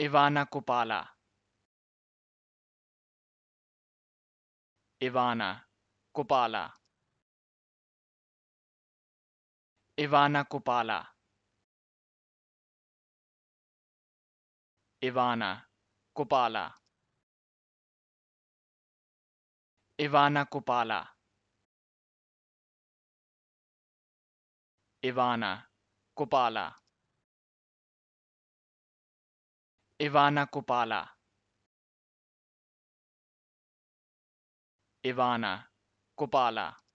Ivana Kopala. Ivana Kopala. Ivana Kopala. Ivana Kopala. Ivana Kopala. Ivana Kopala. Ivana Kopala. Ivana Kopala.